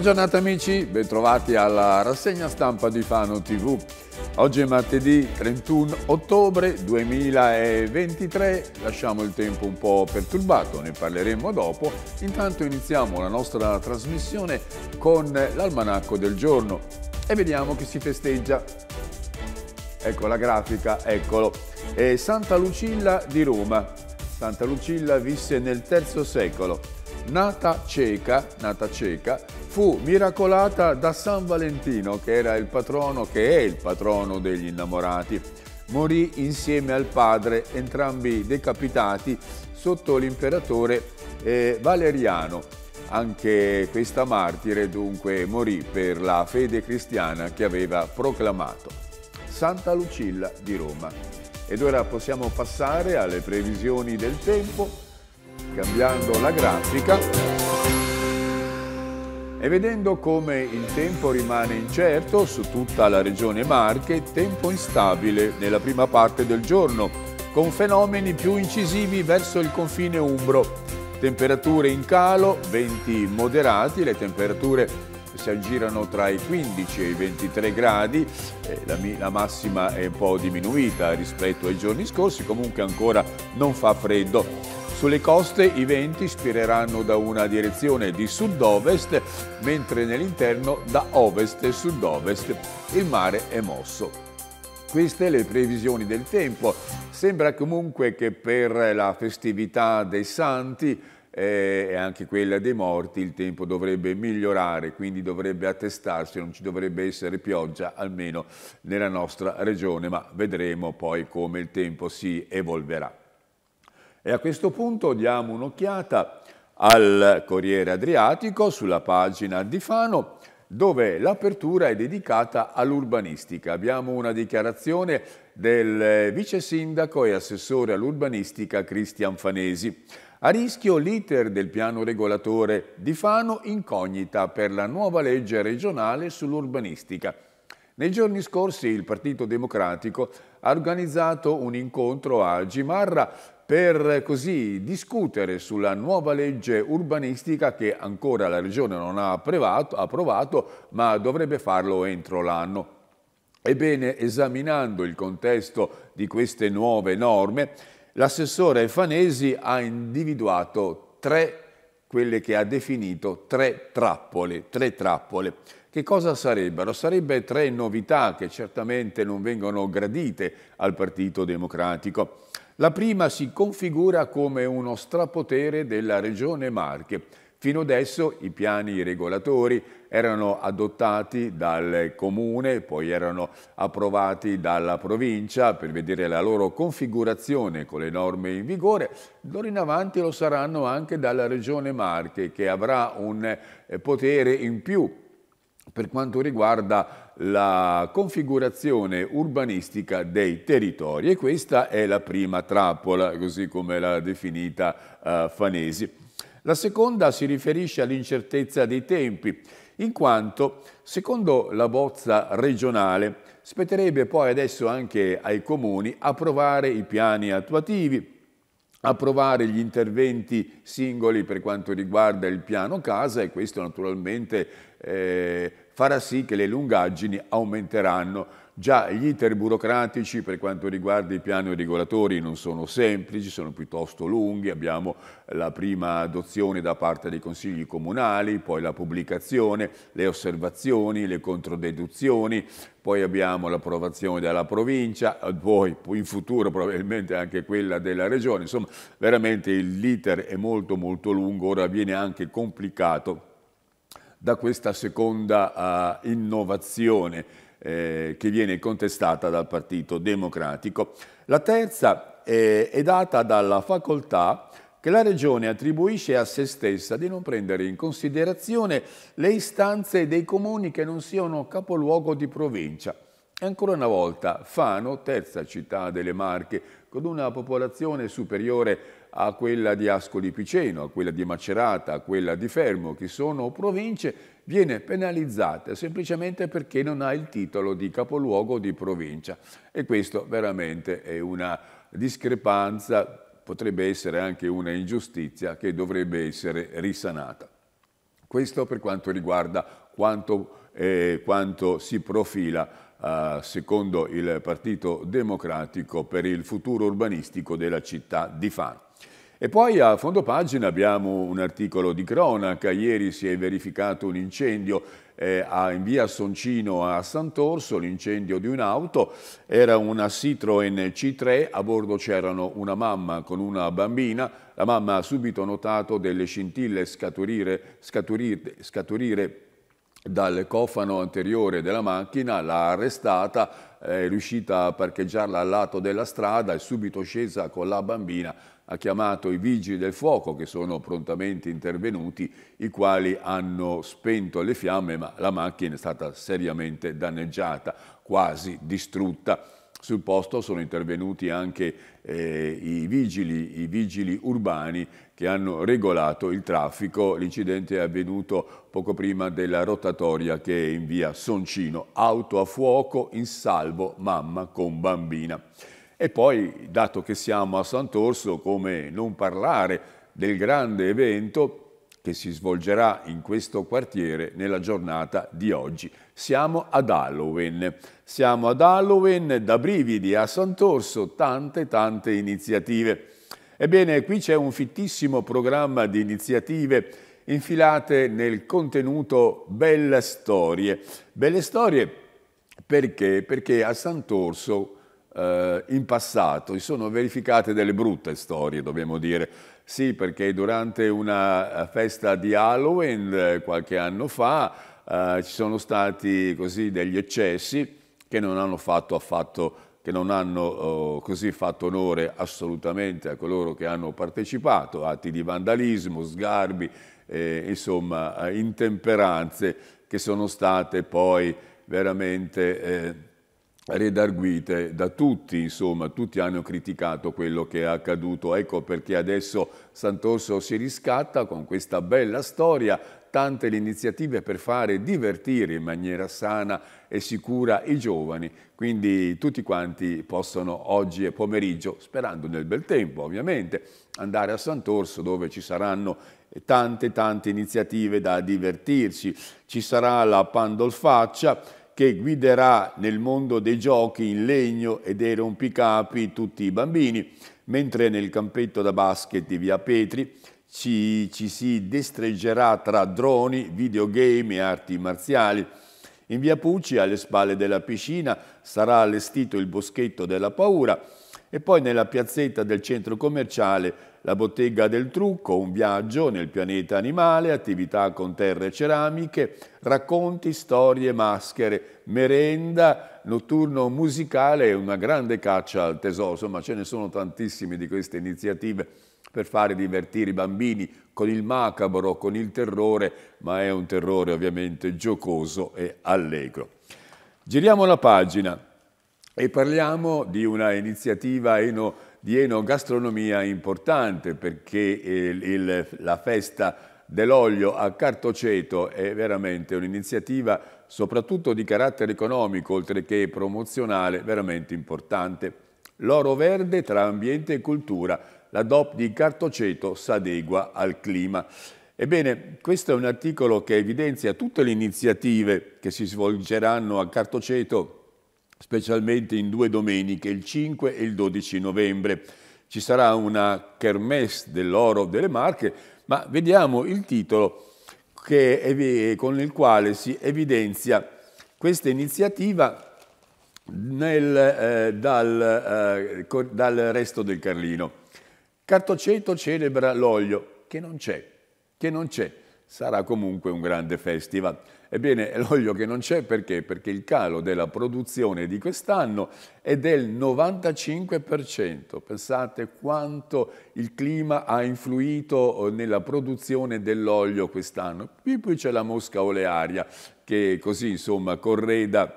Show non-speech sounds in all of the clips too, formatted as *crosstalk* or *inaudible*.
Buona giornata amici, bentrovati alla rassegna stampa di Fano TV. Oggi è martedì 31 ottobre 2023, lasciamo il tempo un po' perturbato, ne parleremo dopo. Intanto iniziamo la nostra trasmissione con l'almanacco del giorno e vediamo chi si festeggia. Ecco la grafica, eccolo. È Santa Lucilla di Roma. Santa Lucilla visse nel III secolo nata cieca, nata cieca, fu miracolata da San Valentino, che era il patrono, che è il patrono degli innamorati. Morì insieme al padre, entrambi decapitati, sotto l'imperatore eh, Valeriano. Anche questa martire dunque morì per la fede cristiana che aveva proclamato. Santa Lucilla di Roma. Ed ora possiamo passare alle previsioni del tempo cambiando la grafica e vedendo come il tempo rimane incerto su tutta la regione Marche, tempo instabile nella prima parte del giorno, con fenomeni più incisivi verso il confine umbro. Temperature in calo, venti moderati, le temperature si aggirano tra i 15 e i 23 gradi, eh, la, la, massima è un po' diminuita rispetto ai giorni scorsi, comunque ancora non fa freddo. Sulle coste i venti spireranno da una direzione di sud-ovest, mentre nell'interno da ovest e sud-ovest il mare è mosso. Queste le previsioni del tempo. Sembra comunque che per la festività dei santi eh, e anche quella dei morti il tempo dovrebbe migliorare, quindi dovrebbe attestarsi, non ci dovrebbe essere pioggia almeno nella nostra regione, ma vedremo poi come il tempo si evolverà. E a questo punto diamo un'occhiata al Corriere Adriatico sulla pagina di Fano dove l'apertura è dedicata all'urbanistica. Abbiamo una dichiarazione del vice sindaco e assessore all'urbanistica Cristian Fanesi. A rischio l'iter del piano regolatore di Fano incognita per la nuova legge regionale sull'urbanistica. Nei giorni scorsi il Partito Democratico ha organizzato un incontro a Gimarra per così discutere sulla nuova legge urbanistica che ancora la Regione non ha approvato, ma dovrebbe farlo entro l'anno. Ebbene, esaminando il contesto di queste nuove norme, l'assessore Fanesi ha individuato tre, quelle che ha definito tre trappole, tre trappole. Che cosa sarebbero? Sarebbe tre novità che certamente non vengono gradite al Partito Democratico. La prima si configura come uno strapotere della Regione Marche. Fino adesso i piani regolatori erano adottati dal comune, poi erano approvati dalla provincia per vedere la loro configurazione con le norme in vigore. D'ora in avanti lo saranno anche dalla Regione Marche che avrà un eh, potere in più per quanto riguarda la configurazione urbanistica dei territori e questa è la prima trappola, così come l'ha definita eh, Fanesi. La seconda si riferisce all'incertezza dei tempi, in quanto, secondo la bozza regionale, spetterebbe poi adesso anche ai comuni approvare i piani attuativi, approvare gli interventi singoli per quanto riguarda il piano casa e questo naturalmente eh, farà sì che le lungaggini aumenteranno. Già gli iter burocratici per quanto riguarda i piani regolatori non sono semplici, sono piuttosto lunghi, abbiamo la prima adozione da parte dei consigli comunali, poi la pubblicazione, le osservazioni, le controdeduzioni, poi abbiamo l'approvazione della provincia, poi in futuro probabilmente anche quella della regione, insomma veramente l'iter è molto molto lungo, ora viene anche complicato da questa seconda uh, innovazione eh, che viene contestata dal Partito Democratico. La terza eh, è data dalla facoltà che la Regione attribuisce a se stessa di non prendere in considerazione le istanze dei comuni che non siano capoluogo di provincia. E ancora una volta Fano, terza città delle Marche, con una popolazione superiore a quella di Ascoli Piceno, a quella di Macerata, a quella di Fermo, che sono province viene penalizzata semplicemente perché non ha il titolo di capoluogo di provincia e questo veramente è una discrepanza, potrebbe essere anche una ingiustizia che dovrebbe essere risanata. Questo per quanto riguarda quanto, eh, quanto si profila Uh, secondo il Partito Democratico per il futuro urbanistico della città di Fano. E poi a fondo pagina abbiamo un articolo di cronaca, ieri si è verificato un incendio eh, a, in via Soncino a Sant'Orso, l'incendio di un'auto, era una Citroen C3, a bordo c'erano una mamma con una bambina, la mamma ha subito notato delle scintille scaturire, scaturire, scaturire dal cofano anteriore della macchina, l'ha arrestata, è riuscita a parcheggiarla al lato della strada, è subito scesa con la bambina ha chiamato i vigili del fuoco che sono prontamente intervenuti, i quali hanno spento le fiamme, ma la macchina è stata seriamente danneggiata, quasi distrutta. Sul posto sono intervenuti anche eh, i, vigili, i, vigili, urbani che hanno regolato il traffico. L'incidente è avvenuto poco prima della rotatoria che è in via Soncino. Auto a fuoco, in salvo mamma con bambina. E poi, dato che siamo a Sant'Orso, come non parlare del grande evento che si svolgerà in questo quartiere nella giornata di oggi. Siamo ad Halloween. Siamo ad Halloween, da brividi a Sant'Orso, tante tante iniziative. Ebbene, qui c'è un fittissimo programma di iniziative infilate nel contenuto Belle Storie. Belle Storie perché? Perché a Sant'Orso eh, in passato si sono verificate delle brutte storie, dobbiamo dire. Sì, perché durante una eh, festa di Halloween eh, qualche anno fa eh, ci sono stati così degli eccessi che non hanno fatto affatto che non hanno oh, così fatto onore assolutamente a coloro che hanno partecipato, atti di vandalismo, sgarbi, eh, insomma eh, intemperanze che sono state poi veramente redarguite da tutti, insomma, tutti hanno criticato quello che è accaduto. Ecco perché adesso Sant'Orso si riscatta con questa bella storia, tante le iniziative per fare divertire in maniera sana e sicura i giovani. Quindi tutti quanti possono oggi e pomeriggio, sperando nel bel tempo ovviamente, andare a Sant'Orso dove ci saranno tante tante iniziative da divertirci. Ci sarà la Pandolfaccia, che guiderà nel mondo dei giochi in legno e dei rompicapi tutti i bambini, mentre nel campetto da basket di Via Petri ci, ci si destreggerà tra droni, videogame e arti marziali. In via Pucci, alle spalle della piscina, sarà allestito il boschetto della paura e poi nella piazzetta del centro commerciale la bottega del trucco, un viaggio nel pianeta animale, attività con terre ceramiche, racconti, storie, maschere, merenda, notturno musicale e una grande caccia al tesoro. Insomma, ce ne sono tantissime di queste iniziative per fare divertire i bambini con il macabro, con il terrore, ma è un terrore ovviamente giocoso e allegro. Giriamo la pagina e parliamo di una iniziativa eno di enogastronomia importante perché il, eh, il, la festa dell'olio a Cartoceto è veramente un'iniziativa soprattutto di carattere economico oltre che promozionale veramente importante. L'oro verde tra ambiente e cultura, la DOP di Cartoceto s'adegua al clima. Ebbene, questo è un articolo che evidenzia tutte le iniziative che si svolgeranno a Cartoceto specialmente in due domeniche, il 5 e il 12 novembre. Ci sarà una kermesse dell'oro delle Marche, ma vediamo il titolo che, con il quale si evidenzia questa iniziativa nel, eh, dal, eh, dal resto del Carlino. Cartoceto celebra l'olio, che non c'è, che non c'è. Sarà comunque un grande festival. Ebbene, *laughs* l'olio che non c'è perché? Perché il calo della produzione di quest'anno è del 95%. Pensate quanto il clima ha influito eh, nella produzione dell'olio quest'anno. Qui poi c'è la mosca olearia che così insomma correda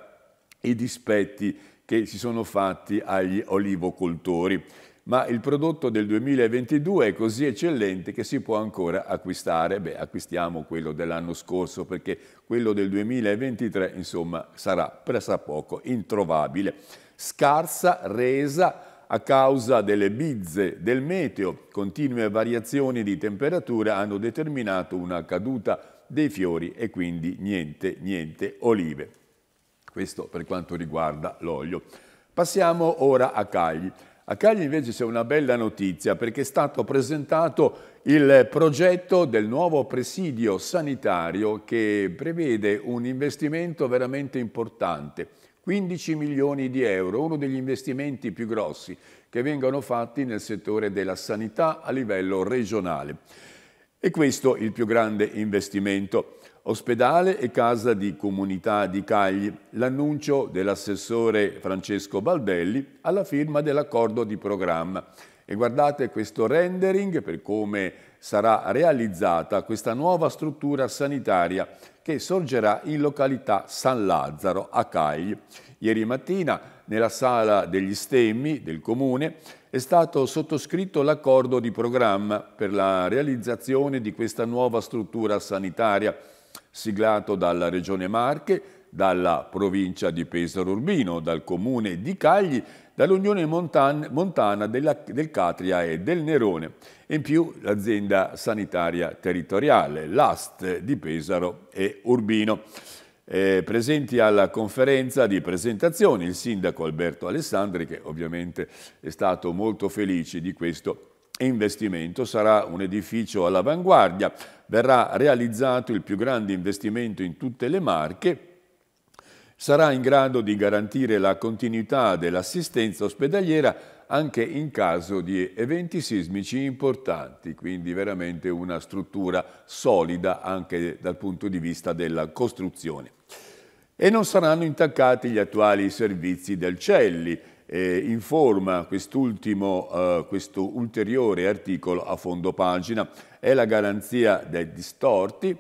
i dispetti che si sono fatti agli olivocoltori ma il prodotto del 2022 è così eccellente che si può ancora acquistare. Beh, acquistiamo quello dell'anno scorso perché quello del 2023, insomma, sarà pressappoco introvabile. Scarsa resa a causa delle bizze del meteo, continue variazioni di temperatura hanno determinato una caduta dei fiori e quindi niente, niente olive. Questo per quanto riguarda l'olio. Passiamo ora a Cagli. A Cagli invece c'è una bella notizia perché è stato presentato il progetto del nuovo presidio sanitario che prevede un investimento veramente importante, 15 milioni di euro, uno degli investimenti più grossi che vengono fatti nel settore della sanità a livello regionale. E questo è il più grande investimento. Ospedale e casa di comunità di Cagli, l'annuncio dell'assessore Francesco Baldelli alla firma dell'accordo di programma. E guardate questo rendering per come sarà realizzata questa nuova struttura sanitaria che sorgerà in località San Lazzaro a Cagli. Ieri mattina nella sala degli stemmi del comune è stato sottoscritto l'accordo di programma per la realizzazione di questa nuova struttura sanitaria siglato dalla Regione Marche, dalla provincia di Pesaro Urbino, dal comune di Cagli, dall'Unione Montan Montana della, del Catria e del Nerone e in più l'azienda sanitaria territoriale, l'AST di Pesaro e Urbino. Eh, presenti alla conferenza di presentazione il sindaco Alberto Alessandri che ovviamente è stato molto felice di questo investimento. Sarà un edificio all'avanguardia, verrà realizzato il più grande investimento in tutte le Marche, sarà in grado di garantire la continuità dell'assistenza ospedaliera anche in caso di eventi sismici importanti, quindi veramente una struttura solida anche dal punto di vista della costruzione. E non saranno intaccati gli attuali servizi del Celli, eh, informa quest'ultimo, eh, questo ulteriore articolo a fondo pagina, è la garanzia dei distorti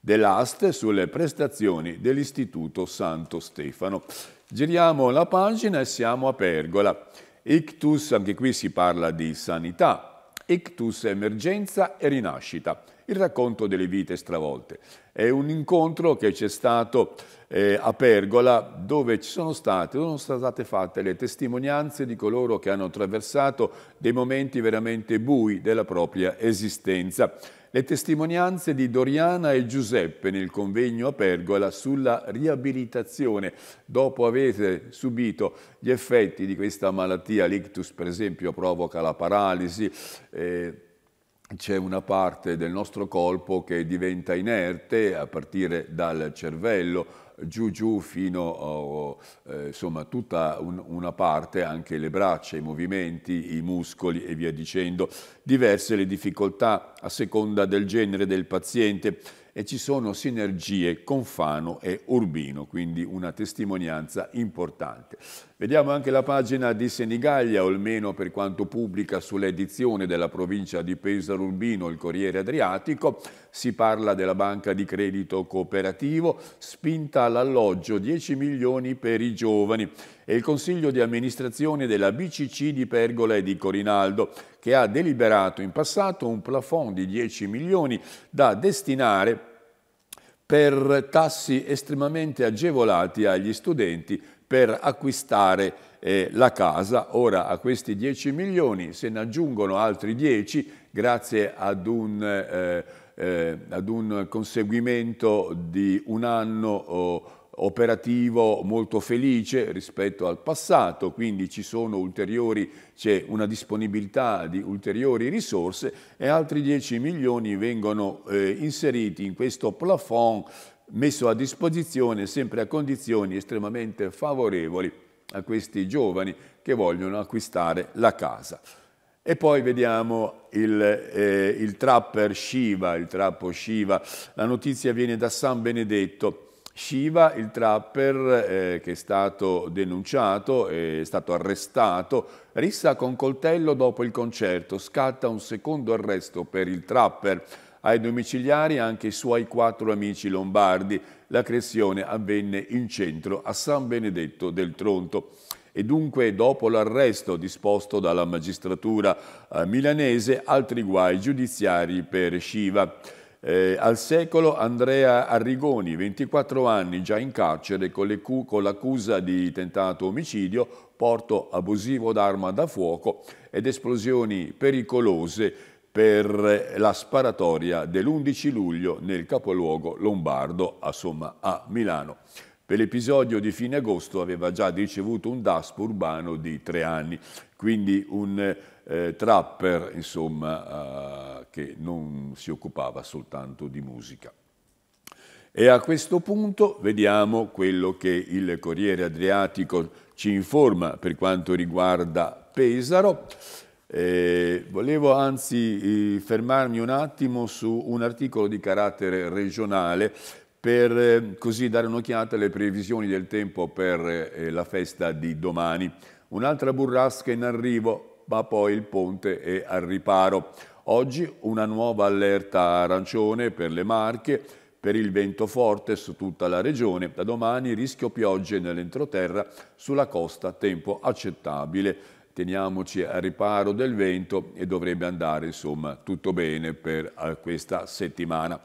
dell'AST sulle prestazioni dell'Istituto Santo Stefano. Giriamo la pagina e siamo a Pergola. Ictus, anche qui si parla di sanità, ictus, emergenza e rinascita, il racconto delle vite stravolte. È un incontro che c'è stato eh, a Pergola dove ci sono state, sono state fatte le testimonianze di coloro che hanno attraversato dei momenti veramente bui della propria esistenza. Le testimonianze di Doriana e Giuseppe nel convegno a Pergola sulla riabilitazione dopo aver subito gli effetti di questa malattia, l'ictus per esempio provoca la paralisi, eh, c'è una parte del nostro corpo che diventa inerte a partire dal cervello giù giù fino a oh, oh, eh, insomma tutta un, una parte anche le braccia i movimenti i muscoli e via dicendo diverse le difficoltà a seconda del genere del paziente e ci sono sinergie con Fano e Urbino quindi una testimonianza importante Vediamo anche la pagina di Senigallia, o almeno per quanto pubblica sull'edizione della provincia di Pesaro Urbino, il Corriere Adriatico. Si parla della banca di credito cooperativo, spinta all'alloggio 10 milioni per i giovani e il consiglio di amministrazione della BCC di Pergola e di Corinaldo, che ha deliberato in passato un plafond di 10 milioni da destinare per tassi estremamente agevolati agli studenti per acquistare eh, la casa. Ora a questi 10 milioni se ne aggiungono altri 10 grazie ad un, eh, eh, ad un conseguimento di un anno oh, operativo molto felice rispetto al passato, quindi ci sono ulteriori, c'è una disponibilità di ulteriori risorse e altri 10 milioni vengono eh, inseriti in questo plafond messo a disposizione sempre a condizioni estremamente favorevoli a questi giovani che vogliono acquistare la casa. E poi vediamo il, eh, il trapper Shiva, il trappo Shiva. La notizia viene da San Benedetto. Shiva, il trapper eh, che è stato denunciato, è stato arrestato, rissa con coltello dopo il concerto, scatta un secondo arresto per il trapper. Ai domiciliari anche i suoi quattro amici lombardi. L'accrezione avvenne in centro a San Benedetto del Tronto e dunque dopo l'arresto disposto dalla magistratura eh, milanese altri guai giudiziari per Shiva. Eh, al secolo Andrea Arrigoni, 24 anni, già in carcere con, l'accusa di tentato omicidio, porto abusivo d'arma da fuoco ed esplosioni pericolose per la sparatoria dell'11 luglio nel capoluogo lombardo a, a Milano. Per l'episodio di fine agosto aveva già ricevuto un DASP urbano di tre anni, quindi un eh, trapper insomma, eh, che non si occupava soltanto di musica. E a questo punto vediamo quello che il Corriere Adriatico ci informa per quanto riguarda Pesaro. Eh, volevo anzi eh, fermarmi un attimo su un articolo di carattere regionale per eh, così dare un'occhiata alle previsioni del tempo per eh, la festa di domani. Un'altra burrasca in arrivo, ma poi il ponte è al riparo. Oggi una nuova allerta arancione per le Marche, per il vento forte su tutta la regione. Da domani rischio piogge nell'entroterra, sulla costa tempo accettabile teniamoci al riparo del vento e dovrebbe andare insomma tutto bene per eh, questa settimana.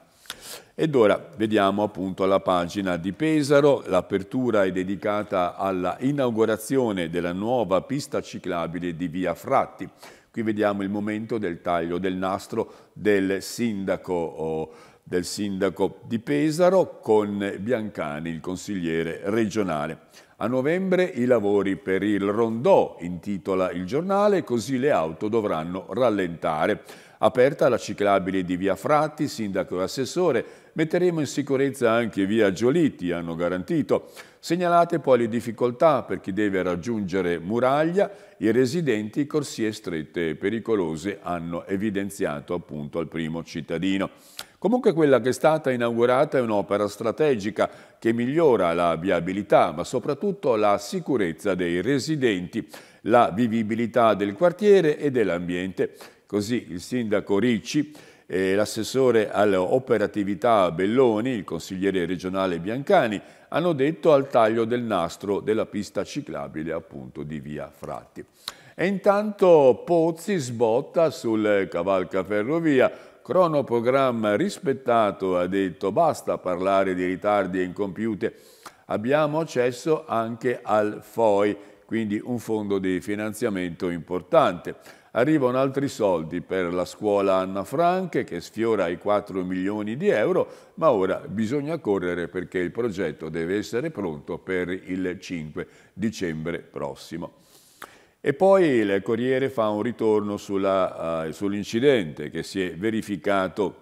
Ed ora vediamo appunto la pagina di Pesaro, l'apertura è dedicata alla inaugurazione della nuova pista ciclabile di Via Fratti. Qui vediamo il momento del taglio del nastro del sindaco, del sindaco di Pesaro con Biancani, il consigliere regionale. A novembre i lavori per il rondò, intitola il giornale, così le auto dovranno rallentare. Aperta la ciclabile di Via Fratti, sindaco e assessore, metteremo in sicurezza anche Via Giolitti, hanno garantito. Segnalate poi le difficoltà per chi deve raggiungere Muraglia, i residenti corsie strette e pericolose hanno evidenziato appunto al primo cittadino. Comunque quella che è stata inaugurata è un'opera strategica che migliora la viabilità ma soprattutto la sicurezza dei residenti, la vivibilità del quartiere e dell'ambiente. Così il sindaco Ricci l'assessore all'operatività Belloni, il consigliere regionale Biancani, hanno detto al taglio del nastro della pista ciclabile appunto di via Fratti. E intanto Pozzi sbotta sul cavalcaferrovia, cronoprogramma rispettato, ha detto basta parlare di ritardi e incompiute, abbiamo accesso anche al FOI, quindi un fondo di finanziamento importante. Arrivano altri soldi per la scuola Anna Frank che sfiora i 4 milioni di euro, ma ora bisogna correre perché il progetto deve essere pronto per il 5 dicembre prossimo. E poi il Corriere fa un ritorno eh, sull'incidente uh, sull che si è verificato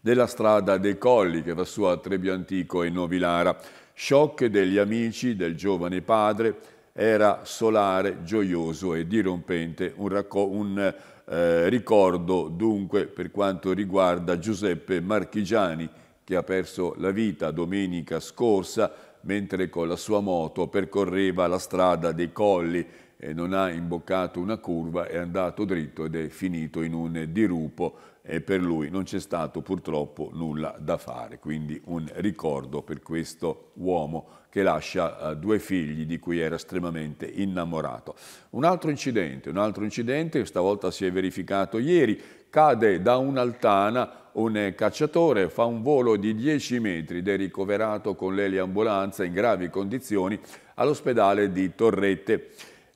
della strada dei Colli che va su a Trebbio Antico e Novilara. Shock degli amici del giovane padre era solare, gioioso e dirompente, un, racco- un eh, ricordo dunque per quanto riguarda Giuseppe Marchigiani che ha perso la vita domenica scorsa mentre con la sua moto percorreva la strada dei colli e non ha imboccato una curva, è andato dritto ed è finito in un dirupo e per lui non c'è stato purtroppo nulla da fare, quindi un ricordo per questo uomo che lascia eh, due figli di cui era estremamente innamorato. Un altro incidente, un altro incidente, stavolta si è verificato ieri, cade da un'altana un cacciatore, fa un volo di 10 metri ed è ricoverato con l'eliambulanza in gravi condizioni all'ospedale di Torrette.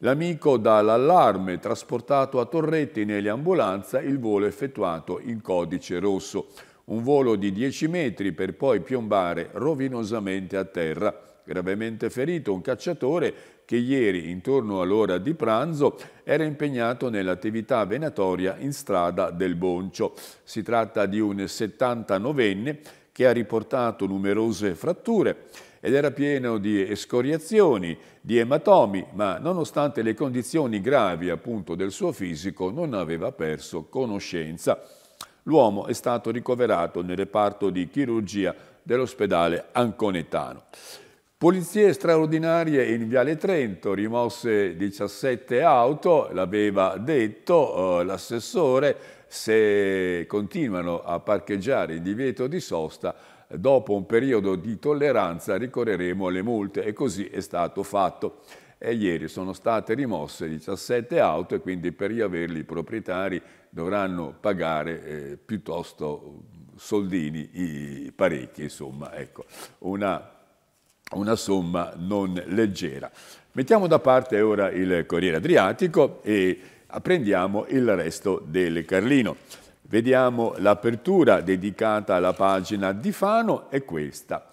L'amico dà l'allarme, trasportato a Torretti nelle ambulanze, il volo effettuato in codice rosso. Un volo di 10 metri per poi piombare rovinosamente a terra. Gravemente ferito un cacciatore che ieri, intorno all'ora di pranzo, era impegnato nell'attività venatoria in strada del Boncio. Si tratta di un 79enne che ha riportato numerose fratture ed era pieno di escoriazioni, di ematomi, ma nonostante le condizioni gravi appunto del suo fisico non aveva perso conoscenza. L'uomo è stato ricoverato nel reparto di chirurgia dell'ospedale Anconetano. Polizie straordinarie in Viale Trento, rimosse 17 auto, l'aveva detto eh, l'assessore, se continuano a parcheggiare in divieto di sosta dopo un periodo di tolleranza ricorreremo alle multe e così è stato fatto. E ieri sono state rimosse 17 auto e quindi per riaverli i proprietari dovranno pagare eh, piuttosto soldini parecchi, insomma, ecco, una, una somma non leggera. Mettiamo da parte ora il Corriere Adriatico e apprendiamo il resto del Carlino. Vediamo l'apertura dedicata alla pagina di Fano è questa.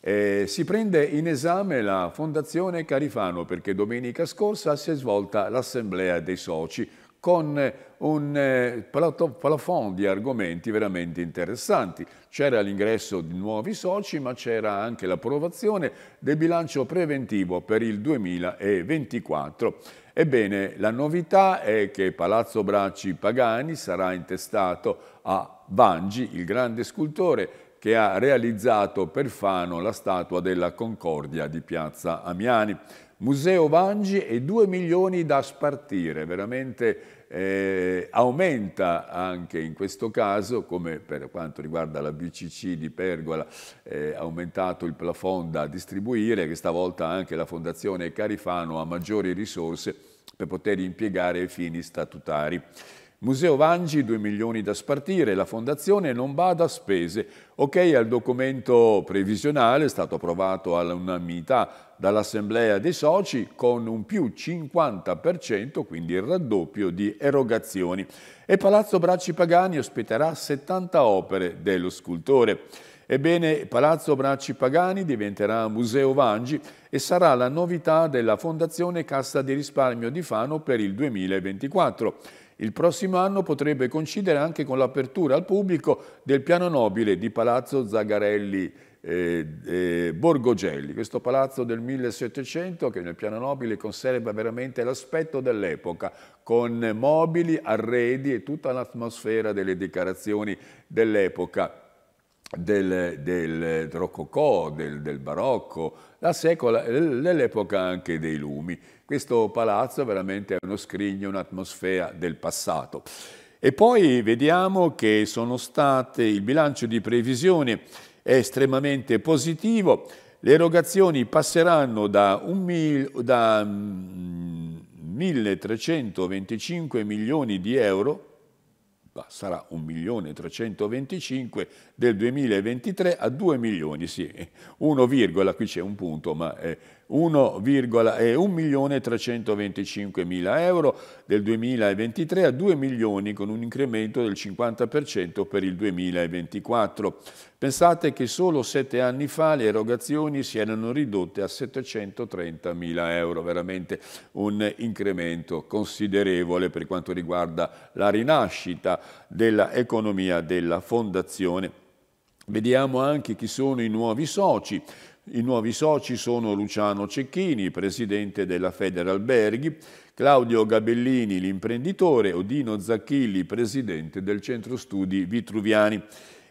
Eh, si prende in esame la Fondazione Carifano perché domenica scorsa si è svolta l'assemblea dei soci con eh, un eh, plafond di argomenti veramente interessanti. C'era l'ingresso di nuovi soci, ma c'era anche l'approvazione del bilancio preventivo per il 2024 Ebbene, la novità è che Palazzo Bracci Pagani sarà intestato a Vangi, il grande scultore che ha realizzato per Fano la statua della Concordia di Piazza Amiani. Museo Vangi e 2 milioni da spartire, veramente eh, aumenta anche in questo caso, come per quanto riguarda la BCC di Pergola, eh, aumentato il plafond da distribuire, che stavolta anche la Fondazione Carifano ha maggiori risorse per poter impiegare fini statutari. Museo Vangi 2 milioni da spartire, la fondazione non bada a spese. Ok al documento previsionale, è stato approvato all'unanimità dall'Assemblea dei soci con un più 50%, quindi il raddoppio di erogazioni. E Palazzo Bracci Pagani ospiterà 70 opere dello scultore. Ebbene, Palazzo Bracci Pagani diventerà Museo Vangi e sarà la novità della Fondazione Cassa di Risparmio di Fano per il 2024. Il prossimo anno potrebbe coincidere anche con l'apertura al pubblico del piano nobile di Palazzo Zagarelli eh, eh, Borgogelli, questo palazzo del 1700 che nel piano nobile conserva veramente l'aspetto dell'epoca, con mobili, arredi e tutta l'atmosfera delle decorazioni dell'epoca. Del, del rococò, del, del barocco, dell'epoca anche dei lumi. Questo palazzo veramente è uno scrigno, un'atmosfera del passato. E poi vediamo che sono state, il bilancio di previsione è estremamente positivo, le erogazioni passeranno da, mil, da 1.325 mm, milioni di euro, sarà 1.325 milioni, del 2023 a 2 milioni, sì, 1, qui c'è un punto, ma è 1.325.000 euro del 2023 a 2 milioni con un incremento del 50% per il 2024. Pensate che solo sette anni fa le erogazioni si erano ridotte a 730.000 euro, veramente un incremento considerevole per quanto riguarda la rinascita dell'economia della fondazione. Vediamo anche chi sono i nuovi soci. I nuovi soci sono Luciano Cecchini, presidente della Federalberghi, Claudio Gabellini, l'imprenditore, Odino Zacchilli, presidente del centro studi Vitruviani.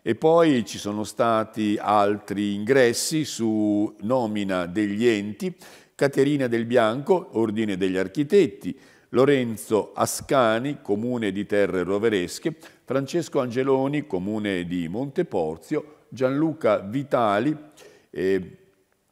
E poi ci sono stati altri ingressi su nomina degli enti, Caterina del Bianco, Ordine degli Architetti, Lorenzo Ascani, comune di Terre Roveresche, Francesco Angeloni, comune di Monteporzio, Gianluca Vitali, eh,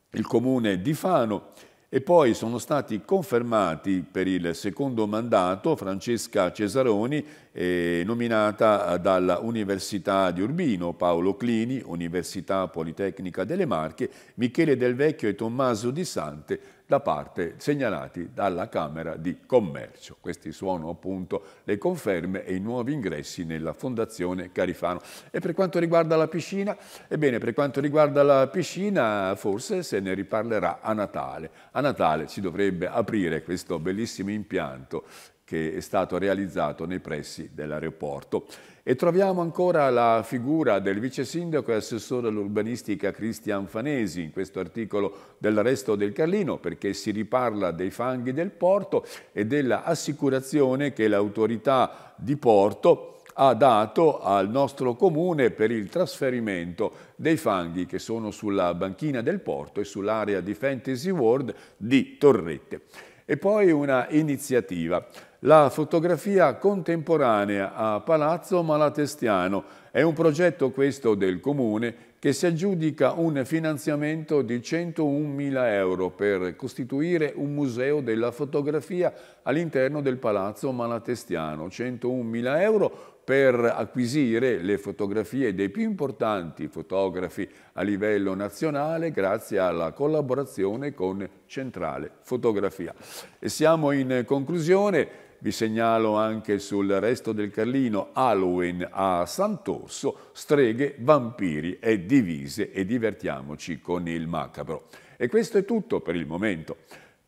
il comune di Fano e poi sono stati confermati per il secondo mandato Francesca Cesaroni, eh, nominata dalla Università di Urbino, Paolo Clini, Università Politecnica delle Marche, Michele Del Vecchio e Tommaso Di Sante, da parte segnalati dalla Camera di Commercio. Questi sono appunto le conferme e i nuovi ingressi nella Fondazione Carifano. E per quanto riguarda la piscina? Ebbene, per quanto riguarda la piscina forse se ne riparlerà a Natale. A Natale si dovrebbe aprire questo bellissimo impianto che è stato realizzato nei pressi dell'aeroporto. E troviamo ancora la figura del vice sindaco e assessore all'urbanistica Cristian Fanesi in questo articolo dell'arresto del Carlino perché si riparla dei fanghi del porto e dell'assicurazione che l'autorità di porto ha dato al nostro comune per il trasferimento dei fanghi che sono sulla banchina del porto e sull'area di Fantasy World di Torrette. E poi una iniziativa, la fotografia contemporanea a Palazzo Malatestiano. È un progetto questo del Comune che si aggiudica un finanziamento di 101.000 euro per costituire un museo della fotografia all'interno del Palazzo Malatestiano. 101.000 euro per acquisire le fotografie dei più importanti fotografi a livello nazionale grazie alla collaborazione con Centrale Fotografia. E siamo in conclusione, vi segnalo anche sul resto del Carlino Halloween a Sant'Orso, streghe, vampiri e divise e divertiamoci con il macabro. E questo è tutto per il momento.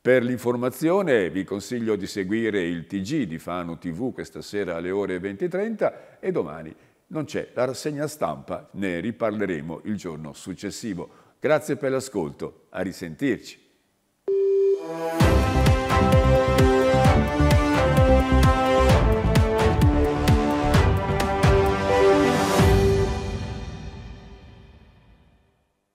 Per l'informazione vi consiglio di seguire il TG di Fano TV questa sera alle ore 20.30 e domani non c'è la rassegna stampa, ne riparleremo il giorno successivo. Grazie per l'ascolto, a risentirci.